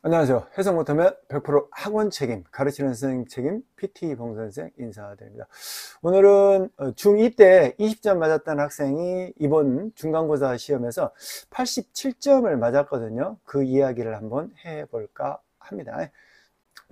안녕하세요. 해석 못하면 100% 학원 책임, 가르치는 선생 책임, PT 봉선생 인사드립니다. 오늘은 어, 중2 때 20점 맞았던 학생이 이번 중간고사 시험에서 87점을 맞았거든요. 그 이야기를 한번 해볼까 합니다.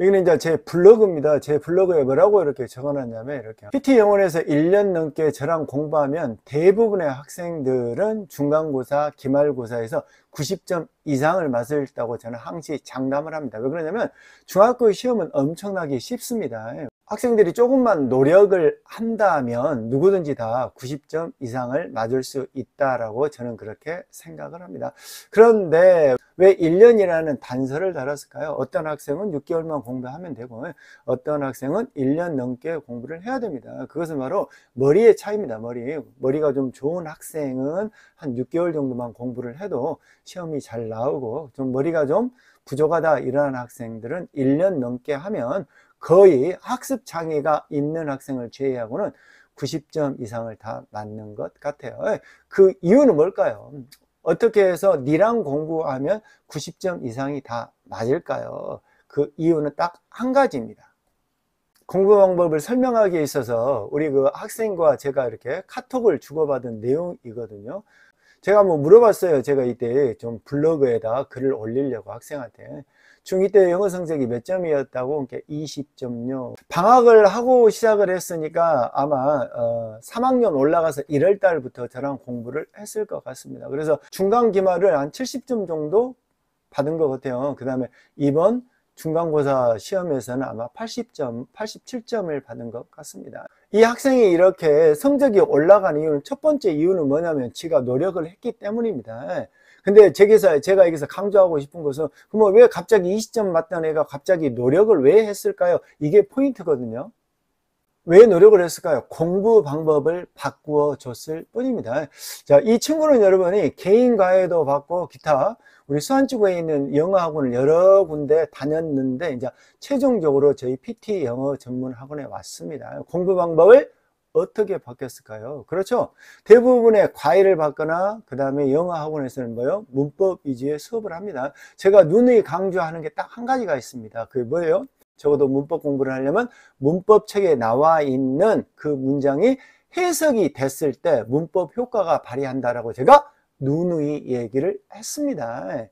여기는 이제 제 블로그입니다. 제 블로그에 뭐라고 이렇게 적어놨냐면 이렇게 PT 영원에서 1년 넘게 저랑 공부하면 대부분의 학생들은 중간고사, 기말고사에서 90점 이상을 맞을 다고 저는 항시 장담을 합니다. 왜 그러냐면 중학교 시험은 엄청나게 쉽습니다. 학생들이 조금만 노력을 한다면 누구든지 다 90점 이상을 맞을 수 있다라고 저는 그렇게 생각을 합니다. 그런데 왜 1년이라는 단서를 달았을까요? 어떤 학생은 6개월만 공부하면 되고 어떤 학생은 1년 넘게 공부를 해야 됩니다. 그것은 바로 머리의 차이입니다. 머리. 머리가 좀 좋은 학생은 한 6개월 정도만 공부를 해도 시험이 잘 나. 나오고 좀 머리가 좀 부족하다 이러한 학생들은 1년 넘게 하면 거의 학습 장애가 있는 학생을 제외하고는 90점 이상을 다 맞는 것 같아요. 예, 그 이유는 뭘까요? 어떻게 해서 니랑 공부하면 90점 이상이 다 맞을까요? 그 이유는 딱 한 가지입니다. 공부 방법을 설명하기에 있어서 우리 그 학생과 제가 이렇게 카톡을 주고받은 내용이거든요. 제가 뭐 물어봤어요. 제가 이때 좀블로그에다 글을 올리려고 학생한테. 중2 때 영어 성적이 몇 점이었다고? 그러니 20.0. 방학을 하고 시작을 했으니까 아마 어, 3학년 올라가서 1월 달부터 저랑 공부를 했을 것 같습니다. 그래서 중간 기말을 한 70점 정도 받은 것 같아요. 그 다음에 이번 중간고사 시험에서는 아마 80점, 87점을 받은 것 같습니다. 이 학생이 이렇게 성적이 올라간 이유는 첫 번째 이유는 뭐냐면 지가 노력을 했기 때문입니다. 근데 제게서 제가 여기서 강조하고 싶은 것은 그러면 뭐 왜 갑자기 20점 맞던 애가 갑자기 노력을 왜 했을까요? 이게 포인트거든요. 왜 노력을 했을까요? 공부 방법을 바꾸어 줬을 뿐입니다. 자, 이 친구는 여러분이 개인 과외도 받고 기타 우리 수안지구에 있는 영어 학원을 여러 군데 다녔는데 이제 최종적으로 저희 PT 영어 전문 학원에 왔습니다. 공부 방법을 어떻게 바뀌었을까요? 그렇죠. 대부분의 과외를 받거나 그 다음에 영어 학원에서는 뭐요? 문법 위주의 수업을 합니다. 제가 눈누 강조하는 게 딱 한 가지가 있습니다. 그게 뭐예요? 적어도 문법 공부를 하려면 문법 책에 나와 있는 그 문장이 해석이 됐을 때 문법 효과가 발휘한다라고 제가 누누이 얘기를 했습니다.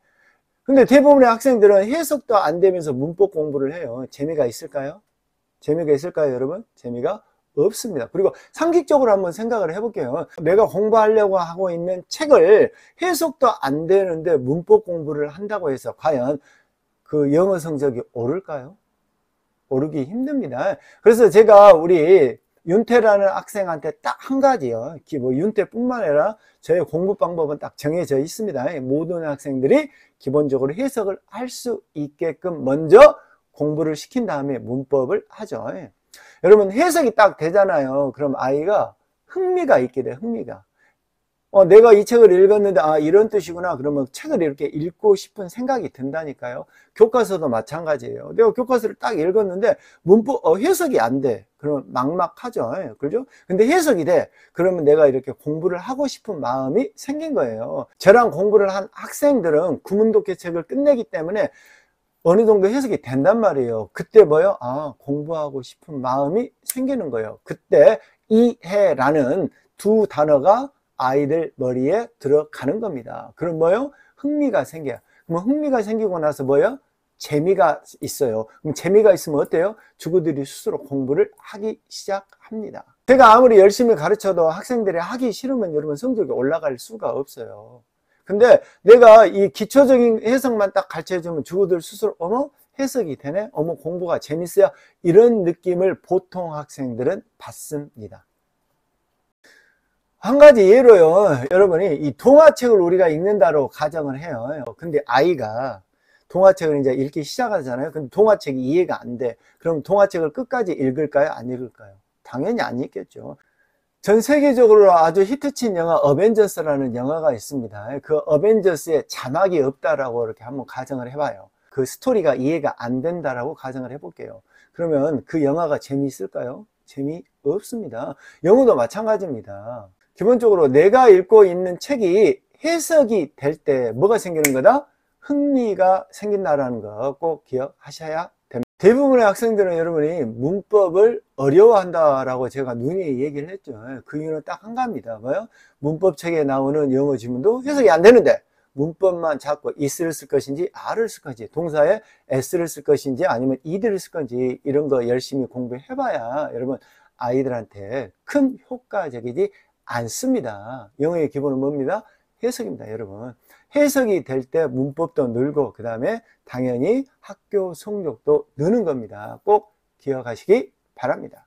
근데 대부분의 학생들은 해석도 안 되면서 문법 공부를 해요. 재미가 있을까요? 재미가 있을까요, 여러분? 재미가 없습니다. 그리고 상식적으로 한번 생각을 해볼게요. 내가 공부하려고 하고 있는 책을 해석도 안 되는데 문법 공부를 한다고 해서 과연 그 영어 성적이 오를까요? 오르기 힘듭니다. 그래서 제가 우리 윤태라는 학생한테 딱 한 가지요. 기 뭐 윤태뿐만 아니라 저의 공부 방법은 딱 정해져 있습니다. 모든 학생들이 기본적으로 해석을 할 수 있게끔 먼저 공부를 시킨 다음에 문법을 하죠. 예. 여러분 해석이 딱 되잖아요. 그럼 아이가 흥미가 있게 돼. 흥미가. 어, 내가 이 책을 읽었는데 아 이런 뜻이구나 그러면 책을 이렇게 읽고 싶은 생각이 든다니까요 교과서도 마찬가지예요 내가 교과서를 딱 읽었는데 문법 어, 해석이 안 돼그럼 막막하죠 예, 그죠 근데 해석이 돼 그러면 내가 이렇게 공부를 하고 싶은 마음이 생긴 거예요 저랑 공부를 한 학생들은 구문독해 책을 끝내기 때문에 어느 정도 해석이 된단 말이에요 그때 뭐요 아 공부하고 싶은 마음이 생기는 거예요 그때 이해라는 두 단어가 아이들 머리에 들어가는 겁니다. 그럼 뭐요? 흥미가 생겨요. 그럼 흥미가 생기고 나서 뭐요? 재미가 있어요. 그럼 재미가 있으면 어때요? 주부들이 스스로 공부를 하기 시작합니다. 제가 아무리 열심히 가르쳐도 학생들이 하기 싫으면 여러분 성적이 올라갈 수가 없어요. 근데 내가 이 기초적인 해석만 딱 가르쳐주면 주부들 스스로 어머 해석이 되네? 어머 공부가 재밌어요? 이런 느낌을 보통 학생들은 받습니다. 한 가지 예로요 여러분이 이 동화책을 우리가 읽는다로 가정을 해요 근데 아이가 동화책을 이제 읽기 시작하잖아요 근데 동화책이 이해가 안돼 그럼 동화책을 끝까지 읽을까요 안 읽을까요 당연히 안 읽겠죠 전 세계적으로 아주 히트친 영화 어벤져스라는 영화가 있습니다 그 어벤져스에 자막이 없다라고 이렇게 한번 가정을 해봐요 그 스토리가 이해가 안 된다라고 가정을 해볼게요 그러면 그 영화가 재미있을까요? 재미없습니다 영어도 마찬가지입니다 기본적으로 내가 읽고 있는 책이 해석이 될 때 뭐가 생기는 거다? 흥미가 생긴다라는 거 꼭 기억하셔야 됩니다. 대부분의 학생들은 여러분이 문법을 어려워한다라고 제가 눈에 얘기를 했죠. 그 이유는 딱 한가입니다. 뭐요? 문법책에 나오는 영어 지문도 해석이 안 되는데 문법만 잡고 is를 쓸 것인지 are를 쓸 건지 동사에 s를 쓸 것인지 아니면 id를 쓸 건지 이런 거 열심히 공부해 봐야 여러분 아이들한테 큰 효과적이지 않습니다 영어의 기본은 뭡니다? 해석입니다, 여러분. 해석이 될 때 문법도 늘고 그 다음에 당연히 학교 성적도 느는 겁니다. 꼭 기억하시기 바랍니다.